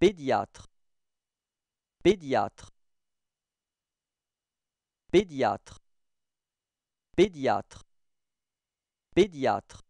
Pédiatre pédiatre pédiatre pédiatre pédiatre